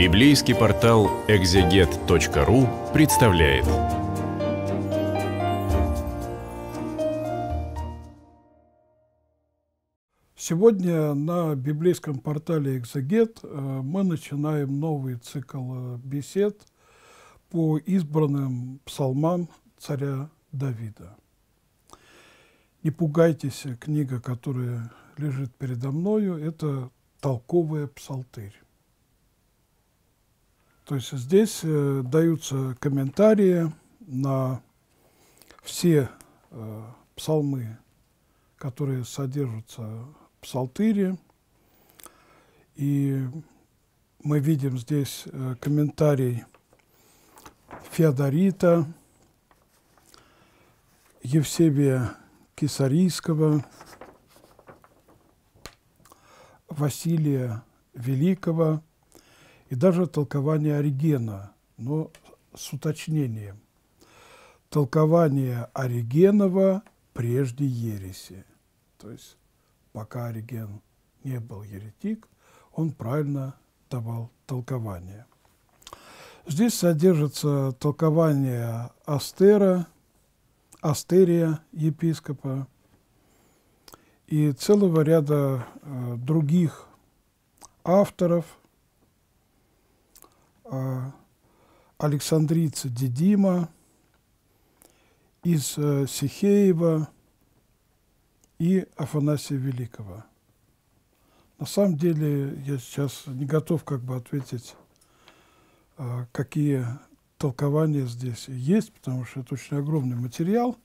Библейский портал экзегет.ру представляет. Сегодня на библейском портале «Экзегет» э, мы начинаем новый цикл э, бесед по избранным псалмам царя Давида. «Не пугайтесь» – книга, которая лежит передо мною, это толковая псалтырь. То есть здесь э, даются комментарии на все э, псалмы, которые содержатся в псалтыре. И мы видим здесь э, комментарий Феодорита, Евсебия Кисарийского, Василия Великого – и даже толкование Оригена, но с уточнением. Толкование Оригенова прежде ереси. То есть пока Ориген не был еретик, он правильно давал толкование. Здесь содержится толкование Астера, Астерия, епископа, и целого ряда э, других авторов – Э, Александрица Дедима, из э, Сихеева и Афанасия Великого. На самом деле я сейчас не готов как бы ответить, э, какие толкования здесь есть, потому что это очень огромный материал.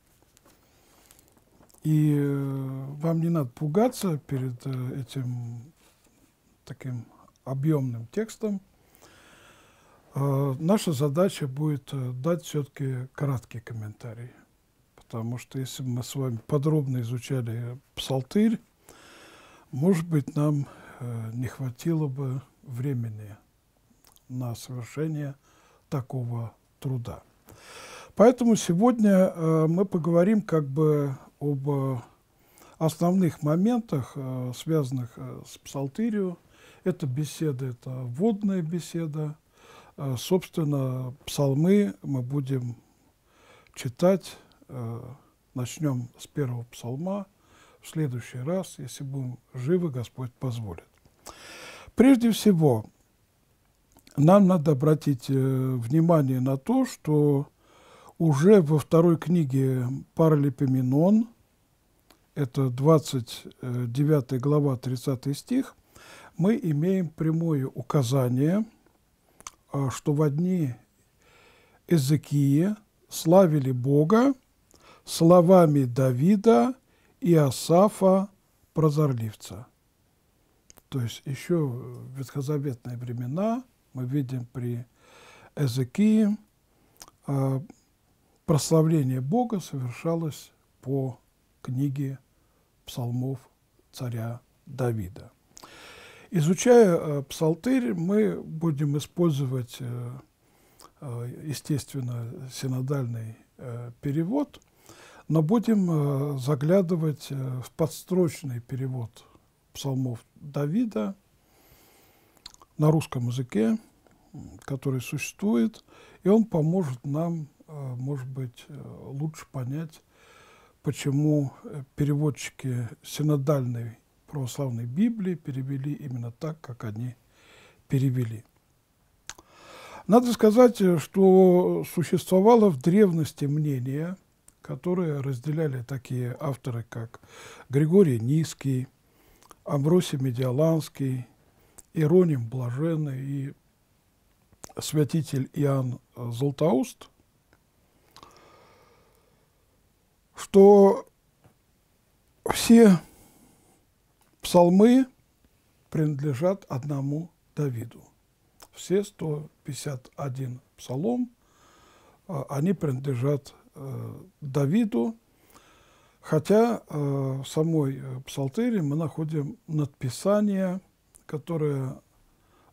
И вам не надо пугаться перед этим таким объемным текстом. Э, наша задача будет э, дать все-таки краткий комментарий, потому что если бы мы с вами подробно изучали псалтырь, может быть, нам э, не хватило бы времени на совершение такого труда. Поэтому сегодня мы поговорим как бы об основных моментах, связанных с псалтырью. Это беседа, это вводная беседа, а, собственно, псалмы мы будем читать. А, начнем с первого псалма. В следующий раз, если будем живы, Господь позволит. Прежде всего, нам надо обратить э, внимание на то, что уже во второй книге Паралипоменон, это 29 э, глава, 30 стих, мы имеем прямое указание – а, что в одни Эзекии славили Бога словами Давида и Асафа Прозорливца. То есть еще в ветхозаветные времена мы видим при Эзекии а, прославление Бога совершалось по книге псалмов царя Давида. Изучая э, псалтырь, мы будем использовать, э, э, естественно, синодальный перевод, но будем заглядывать в подстрочный перевод псалмов Давида на русском языке, который существует, и он поможет нам, может быть, лучше понять, почему переводчики синодальной православной Библии перевели именно так, как они перевели. Надо сказать, что существовало в древности мнение, которое разделяли такие авторы, как Григорий Низкий, Амбросий Медиаланский, Ироним Блаженный и святитель Иоанн Златоуст, что все псалмы принадлежат одному Давиду. Все 151 псалом, э, они принадлежат э, Давиду, хотя э, в самой псалтере мы находим надписание, которое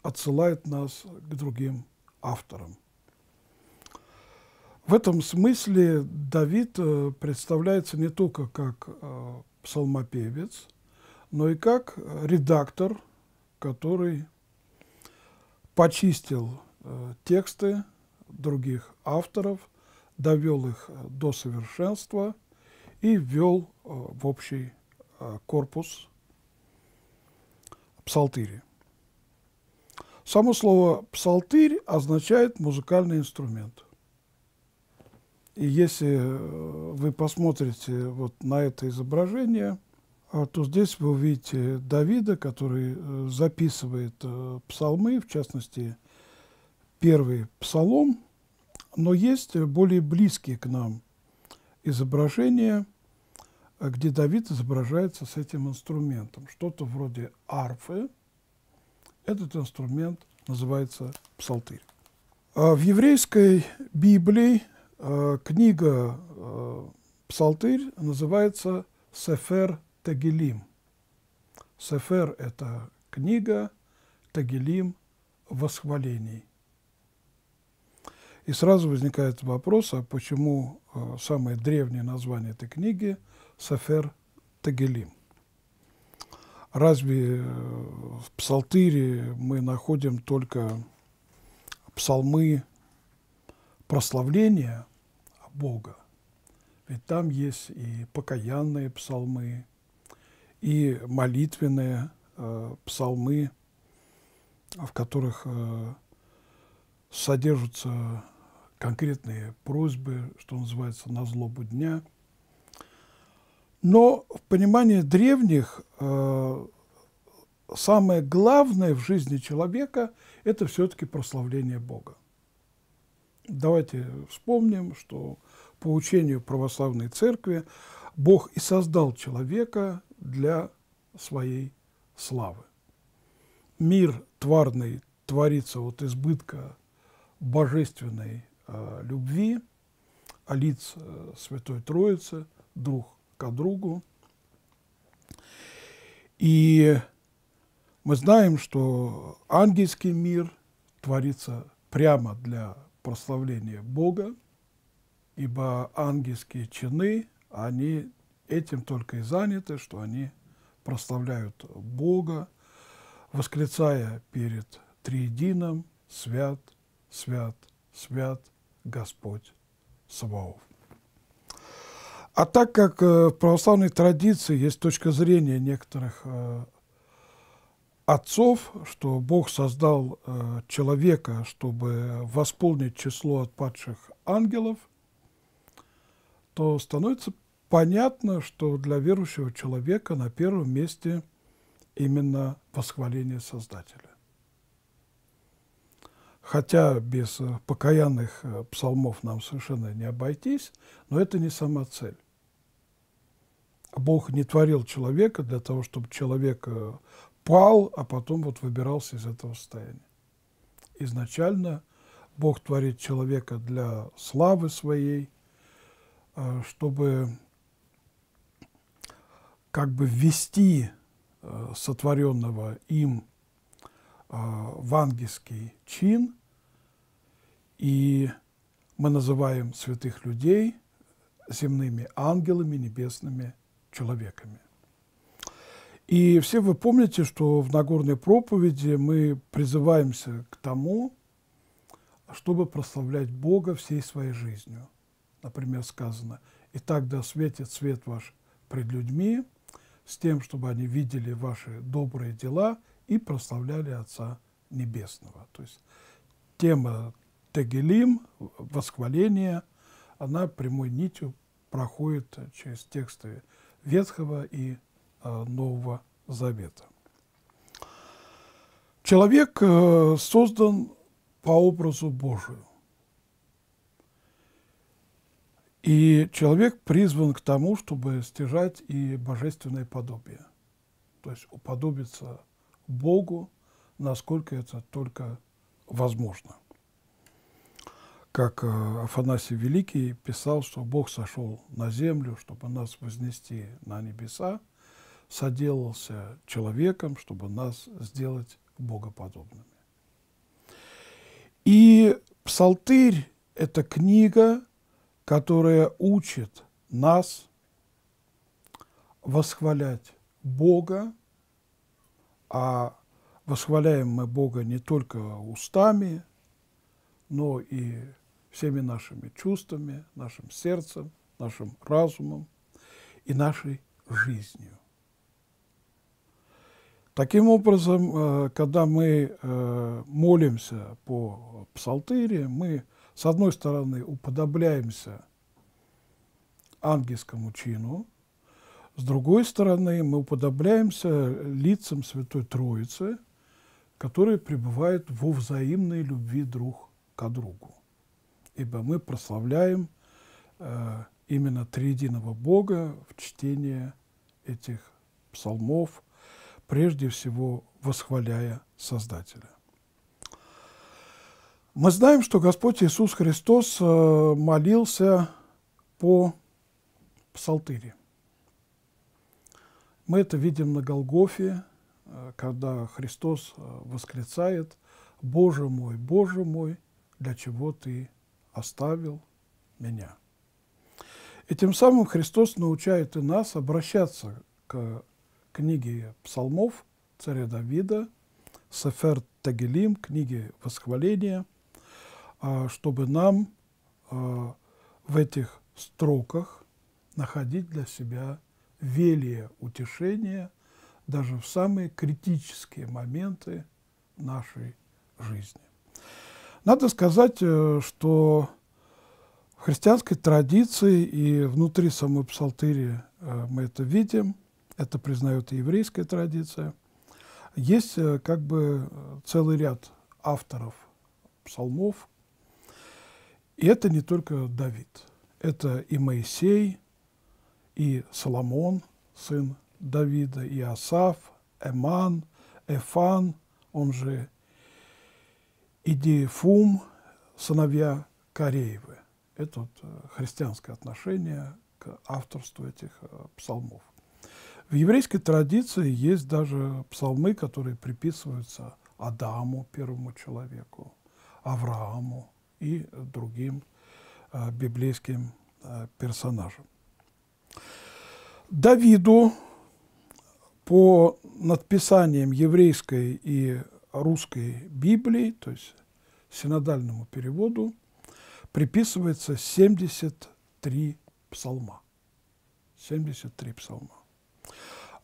отсылает нас к другим авторам. В этом смысле Давид представляется не только как псалмопевец – но ну и как редактор, который почистил э, тексты других авторов, довел их э, до совершенства и ввел э, в общий корпус псалтыри. Само слово «псалтырь» означает музыкальный инструмент. И если вы посмотрите вот на это изображение – а то здесь вы увидите Давида, который э, записывает э, псалмы, в частности, первый псалом, но есть более близкие к нам изображения, э, где Давид изображается с этим инструментом. Что-то вроде арфы. Этот инструмент называется псалтырь. А в еврейской Библии книга «Псалтырь» называется «Сефер Тагилим. Сефер – это книга, Тагилим – восхвалений. И сразу возникает вопрос, а почему э, самое древнее название этой книги – Сефер Тагилим? Разве э, в Псалтире мы находим только псалмы прославления Бога? Ведь там есть и покаянные псалмы, и молитвенные э, псалмы, в которых э, содержатся конкретные просьбы, что называется, на злобу дня. Но в понимании древних э, самое главное в жизни человека – это все-таки прославление Бога. Давайте вспомним, что по учению православной церкви Бог и создал человека для своей славы. Мир тварный творится от избытка божественной э, любви, а лиц э, Святой Троицы друг к другу. И мы знаем, что ангельский мир творится прямо для прославления Бога, ибо ангельские чины, они этим только и заняты, что они прославляют Бога, восклицая перед Триедином «Свят, свят, свят Господь Саваоф». А так как э, в православной традиции есть точка зрения некоторых э, отцов, что Бог создал э, человека, чтобы восполнить число отпадших ангелов, то становится понятно, что для верующего человека на первом месте именно восхваление Создателя. Хотя без покаянных э, псалмов нам совершенно не обойтись, но это не сама цель. Бог не творил человека для того, чтобы человек э, пал, а потом вот выбирался из этого состояния. Изначально Бог творит человека для славы своей, э, чтобы как бы ввести э, сотворенного им э, в ангельский чин, и мы называем святых людей земными ангелами, небесными человеками. И все вы помните, что в Нагорной проповеди мы призываемся к тому, чтобы прославлять Бога всей своей жизнью. Например, сказано, «И тогда да светит свет ваш пред людьми, с тем, чтобы они видели ваши добрые дела и прославляли Отца Небесного. То есть тема Тегелим, восхваление, она прямой нитью проходит через тексты Ветхого и э, Нового Завета. Человек э, создан по образу Божию. И человек призван к тому, чтобы стяжать и божественное подобие. То есть уподобиться Богу, насколько это только возможно. Как э, Афанасий Великий писал, что Бог сошел на землю, чтобы нас вознести на небеса, соделался человеком, чтобы нас сделать богоподобными. И Псалтырь – это книга, которая учит нас восхвалять Бога, а восхваляем мы Бога не только устами, но и всеми нашими чувствами, нашим сердцем, нашим разумом и нашей жизнью. Таким образом, э, когда мы э, молимся по псалтыре, мы с одной стороны, уподобляемся ангельскому чину, с другой стороны, мы уподобляемся лицам Святой Троицы, которые пребывают во взаимной любви друг к другу. Ибо мы прославляем э, именно Триединого Бога в чтении этих псалмов, прежде всего восхваляя Создателя. Мы знаем, что Господь Иисус Христос э, молился по псалтыре. Мы это видим на Голгофе, э, когда Христос э, восклицает «Боже мой, Боже мой, для чего ты оставил меня?» И тем самым Христос научает и нас обращаться к книге псалмов царя Давида, Сефер Тагелим, книге восхваления – а, чтобы нам а, в этих строках находить для себя велие утешение, даже в самые критические моменты нашей жизни. Надо сказать, э, что в христианской традиции и внутри самой псалтыри э, мы это видим, это признает и еврейская традиция, есть э, как бы целый ряд авторов псалмов, и это не только Давид, это и Моисей, и Соломон, сын Давида, и Асав, Эман, Эфан, он же Идиефум, сыновья Кореевы. Это вот э, христианское отношение к авторству этих э, псалмов. В еврейской традиции есть даже псалмы, которые приписываются Адаму, первому человеку, Аврааму, и другим а, библейским а, персонажам. Давиду по надписаниям еврейской и русской Библии, то есть синодальному переводу, приписывается 73 псалма. 73 псалма.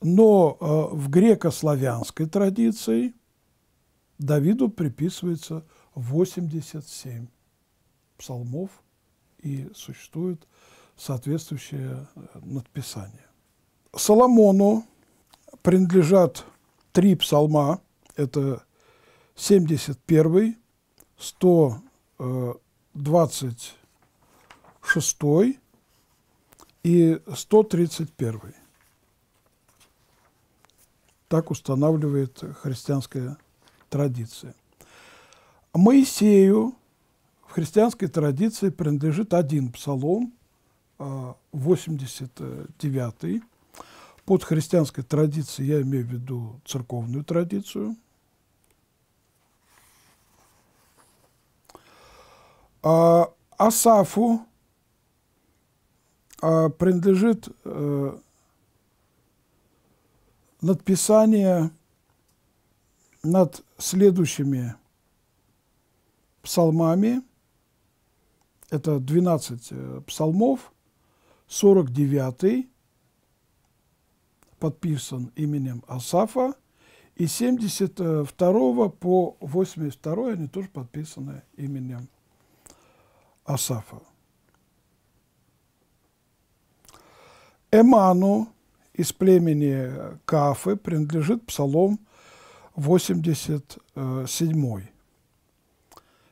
Но э, в греко-славянской традиции Давиду приписывается 87 псалмов и существует соответствующее э, надписание. Соломону принадлежат три псалма. Это 71, 126 э, и 131. Так устанавливает христианская традиция. Моисею в христианской традиции принадлежит один псалом, 89 а, под христианской традицией я имею в виду церковную традицию. А, Асафу а, принадлежит а, надписание над следующими псалмами – это 12 э, псалмов, 49 подписан именем Асафа, и 72 по 82 они тоже подписаны именем Асафа. Эману из племени Кафы принадлежит псалом 87.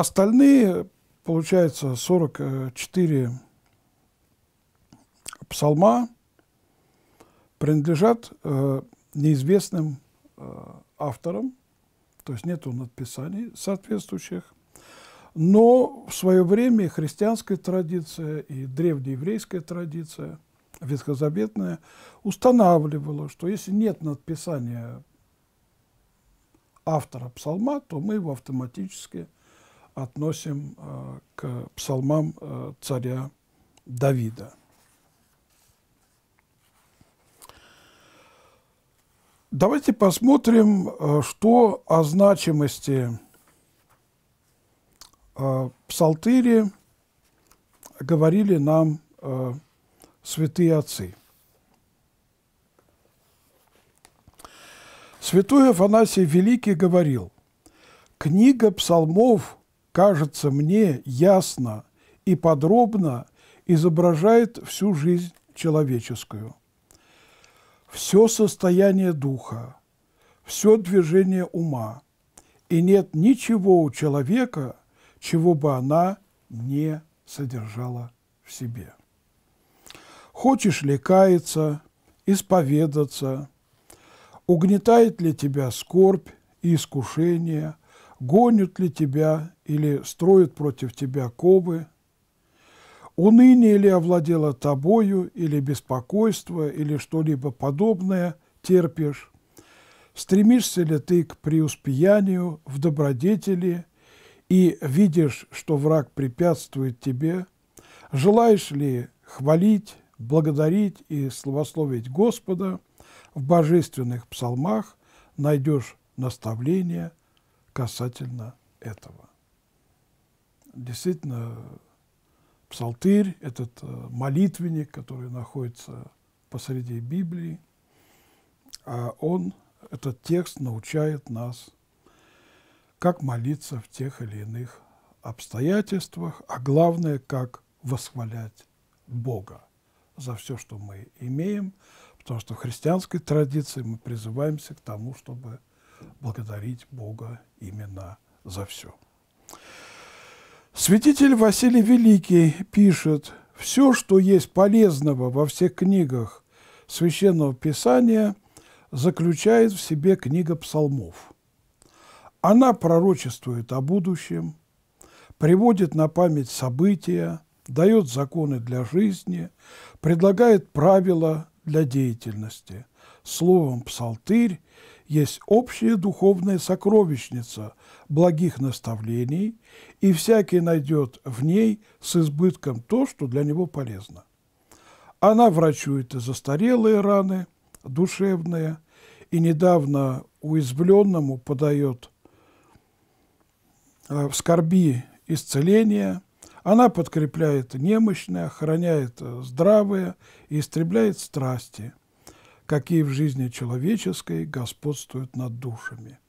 Остальные, получается, 44 псалма принадлежат э, неизвестным э, авторам, то есть нету надписаний соответствующих. Но в свое время и христианская традиция, и древнееврейская традиция, ветхозаветная, устанавливала, что если нет надписания автора псалма, то мы его автоматически – относим э, к псалмам э, царя Давида. Давайте посмотрим, э, что о значимости псалтыри говорили нам святые отцы. Святой Афанасий Великий говорил, «Книга псалмов – кажется мне, ясно и подробно изображает всю жизнь человеческую. Все состояние духа, все движение ума, и нет ничего у человека, чего бы она не содержала в себе. Хочешь ли каяться, исповедаться, угнетает ли тебя скорбь и искушение – гонят ли тебя или строят против тебя кобы, уныние ли овладело тобою, или беспокойство, или что-либо подобное терпишь, стремишься ли ты к преуспеянию в добродетели и видишь, что враг препятствует тебе, желаешь ли хвалить, благодарить и славословить Господа в божественных псалмах, найдешь наставление – касательно этого. Действительно, псалтырь, этот э, молитвенник, который находится посреди Библии, а он, этот текст научает нас, как молиться в тех или иных обстоятельствах, а главное, как восхвалять Бога за все, что мы имеем, потому что в христианской традиции мы призываемся к тому, чтобы благодарить Бога именно за все. Святитель Василий Великий пишет, все, что есть полезного во всех книгах Священного Писания, заключает в себе книга псалмов. Она пророчествует о будущем, приводит на память события, дает законы для жизни, предлагает правила для деятельности. Словом, псалтырь есть общая духовная сокровищница благих наставлений, и всякий найдет в ней с избытком то, что для него полезно. Она врачует и застарелые раны, душевные, и недавно уязвленному подает э, в скорби исцеление, она подкрепляет немощное, охраняет э, здравые и истребляет страсти – какие в жизни человеческой господствуют над душами.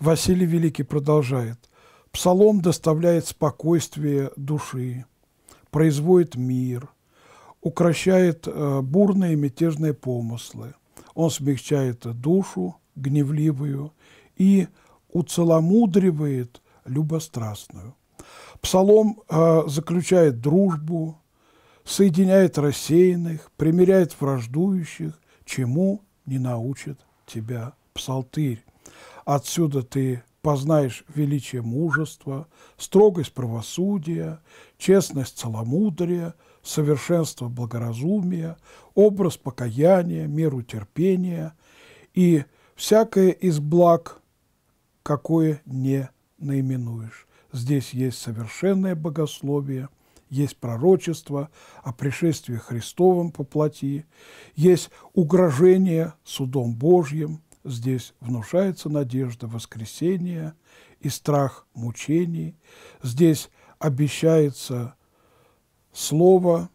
Василий Великий продолжает. Псалом доставляет спокойствие души, производит мир, укращает э, бурные и мятежные помыслы. Он смягчает душу гневливую и уцеломудривает любострастную. Псалом э, заключает дружбу, соединяет рассеянных, примиряет враждующих чему не научит тебя псалтырь. Отсюда ты познаешь величие мужества, строгость правосудия, честность целомудрия, совершенство благоразумия, образ покаяния, меру терпения и всякое из благ, какое не наименуешь. Здесь есть совершенное богословие – есть пророчество о пришествии Христовом по плоти, есть угрожение судом Божьим, здесь внушается надежда воскресения и страх мучений, здесь обещается слово,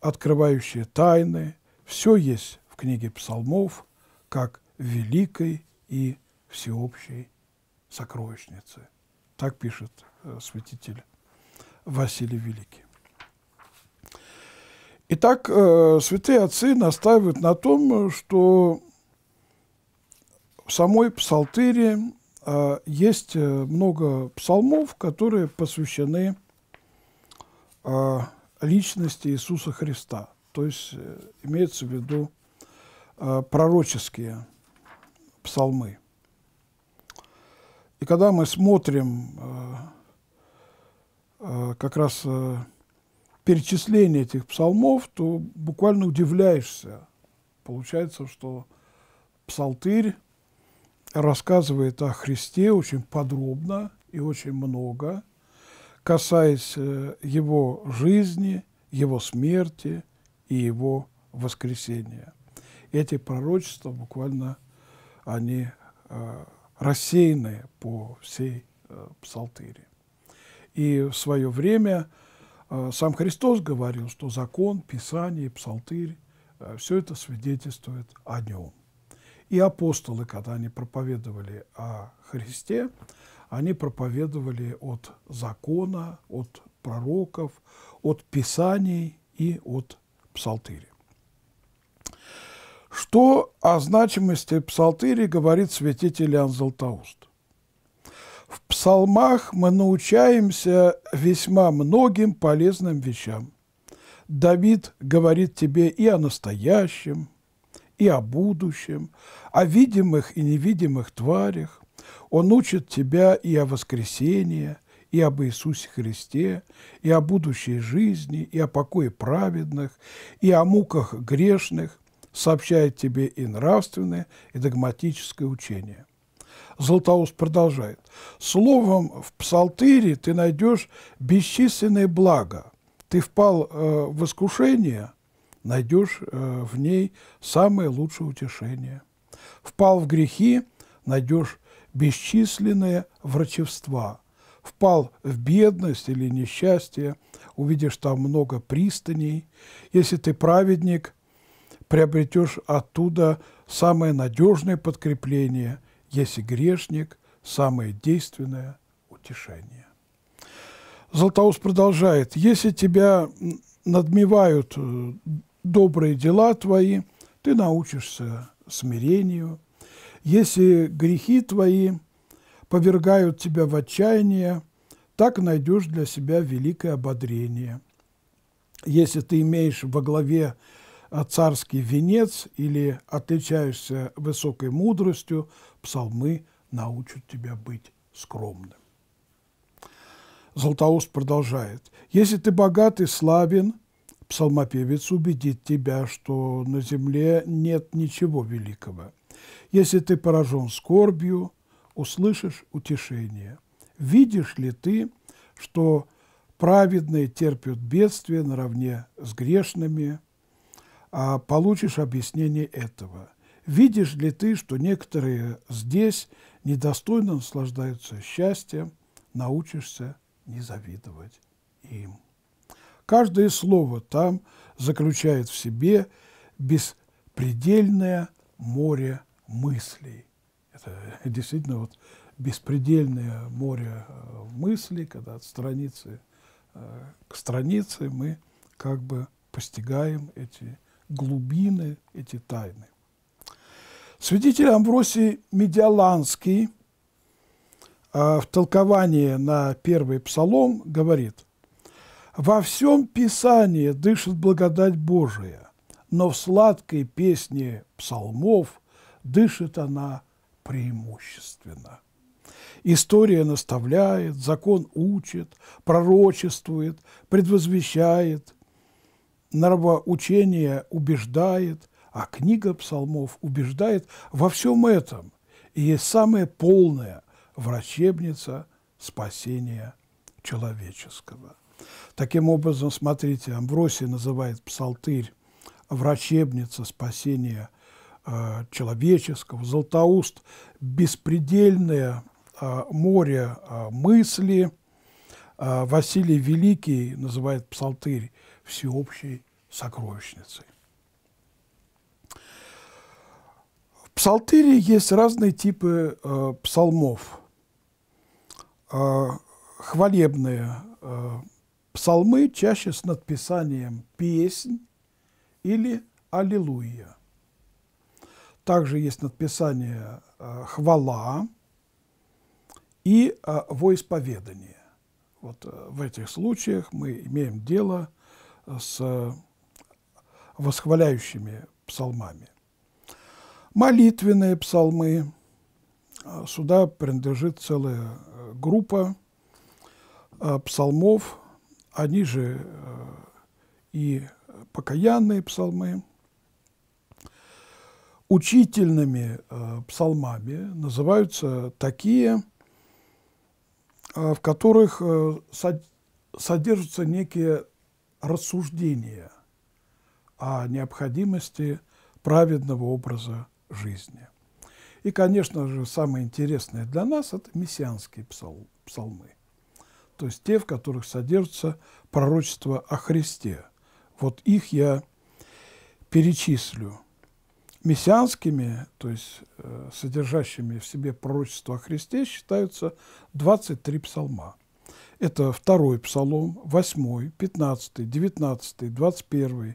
открывающее тайны, все есть в книге псалмов, как великой и всеобщей сокровищницы. Так пишет э, святитель Василий Великий. Итак, э, святые отцы настаивают на том, что в самой псалтыре э, есть э, много псалмов, которые посвящены личности Иисуса Христа. То есть имеется в виду пророческие псалмы. И когда мы смотрим как раз перечисление этих псалмов, то буквально удивляешься. Получается, что псалтырь рассказывает о Христе очень подробно и очень много, касаясь э, его жизни, его смерти и его воскресения. Эти пророчества буквально они э, рассеянные по всей э, псалтыре. И в свое время а, сам Христос говорил, что закон, Писание, Псалтырь э, – все это свидетельствует о нем. И апостолы, когда они проповедовали о Христе, они проповедовали от закона, от пророков, от Писаний и от Псалтыря. Что о значимости Псалтыри говорит святитель Иоанн Златоуст? В псалмах мы научаемся весьма многим полезным вещам. Давид говорит тебе и о настоящем, и о будущем, о видимых и невидимых тварях. Он учит тебя и о воскресении, и об Иисусе Христе, и о будущей жизни, и о покое праведных, и о муках грешных, сообщает тебе и нравственное, и догматическое учение – Златоуст продолжает. «Словом, в псалтыре ты найдешь бесчисленное благо. Ты впал э, в искушение, найдешь э, в ней самое лучшее утешение. Впал в грехи, найдешь бесчисленные врачевства. Впал в бедность или несчастье, увидишь там много пристаней. Если ты праведник, приобретешь оттуда самое надежное подкрепление если грешник – самое действенное утешение. Златоуст продолжает. «Если тебя надмевают э, добрые дела твои, ты научишься смирению. Если грехи твои повергают тебя в отчаяние, так найдешь для себя великое ободрение. Если ты имеешь во главе Э, царский венец или отличаешься высокой мудростью, псалмы научат тебя быть скромным. Златоуст продолжает. «Если ты богат и славен, псалмопевец убедит тебя, что на земле нет ничего великого. Если ты поражен скорбью, услышишь утешение. Видишь ли ты, что праведные терпят бедствие наравне с грешными, а получишь объяснение этого. Видишь ли ты, что некоторые здесь недостойно наслаждаются счастьем, научишься не завидовать им. Каждое слово там заключает в себе беспредельное море мыслей. Это действительно вот беспредельное море э, мыслей, когда от страницы э, к странице мы как бы постигаем эти глубины эти тайны. Святитель Амвросий Медиаланский а, в толковании на первый псалом говорит, «Во всем Писании дышит благодать Божия, но в сладкой песне псалмов дышит она преимущественно». История наставляет, закон учит, пророчествует, предвозвещает, нравоучение убеждает, а книга псалмов убеждает во всем этом и есть самая полная врачебница спасения человеческого. Таким образом, смотрите, Амвросий называет псалтырь врачебница спасения э, человеческого, Златоуст – беспредельное э, море э, мысли, э, Василий Великий называет псалтырь всеобщей сокровищницей. В псалтире есть разные типы э, псалмов. Э, хвалебные э, псалмы чаще с надписанием «песнь» или «Аллилуйя». Также есть надписание э, «хвала» и э, «воисповедание». Вот э, в этих случаях мы имеем дело э, с восхваляющими псалмами. Молитвенные псалмы. А, сюда принадлежит целая э, группа а, псалмов, они же э, и покаянные псалмы. Учительными э, псалмами называются такие, а, в которых содержатся некие рассуждения о необходимости праведного образа жизни. И, конечно же, самое интересное для нас – это мессианские псал псалмы, то есть те, в которых содержится пророчество о Христе. Вот их я перечислю. Мессианскими, то есть э, содержащими в себе пророчество о Христе, считаются 23 псалма. Это второй псалом, 8, 15, 19, 21,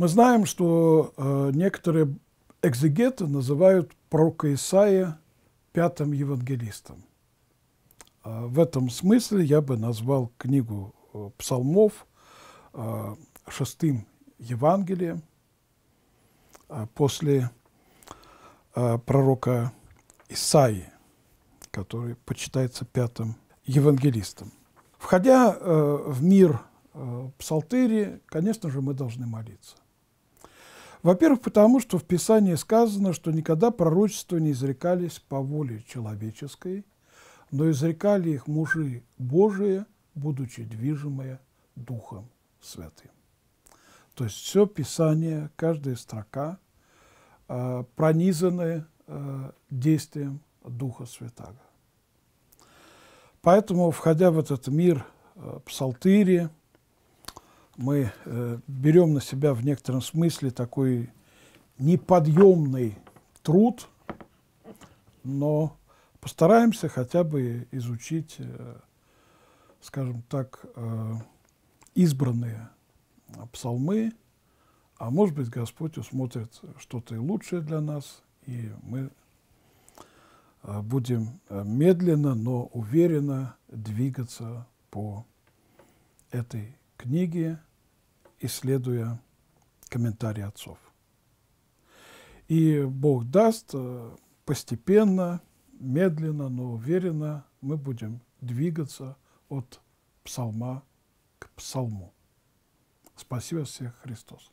Мы знаем, что э, некоторые экзегеты называют пророка Исаия пятым евангелистом. Э, в этом смысле я бы назвал книгу э, псалмов э, шестым Евангелием э, после э, пророка Исаии, который почитается пятым евангелистом. Входя э, в мир э, псалтыри, конечно же, мы должны молиться. Во-первых, потому что в Писании сказано, что никогда пророчества не изрекались по воле человеческой, но изрекали их мужи Божие, будучи движимые Духом Святым. То есть все Писание, каждая строка э, а, пронизаны э, а, действием Духа Святаго. Поэтому, входя в этот мир э, псалтыри, мы э, берем на себя в некотором смысле такой неподъемный труд, но постараемся хотя бы изучить, э, скажем так, э, избранные псалмы, а может быть Господь усмотрит что-то и лучшее для нас, и мы э, будем э, медленно, но уверенно двигаться по этой книге, исследуя комментарии отцов. И Бог даст э, постепенно, медленно, но уверенно мы будем двигаться от псалма к псалму. Спасибо всех Христос.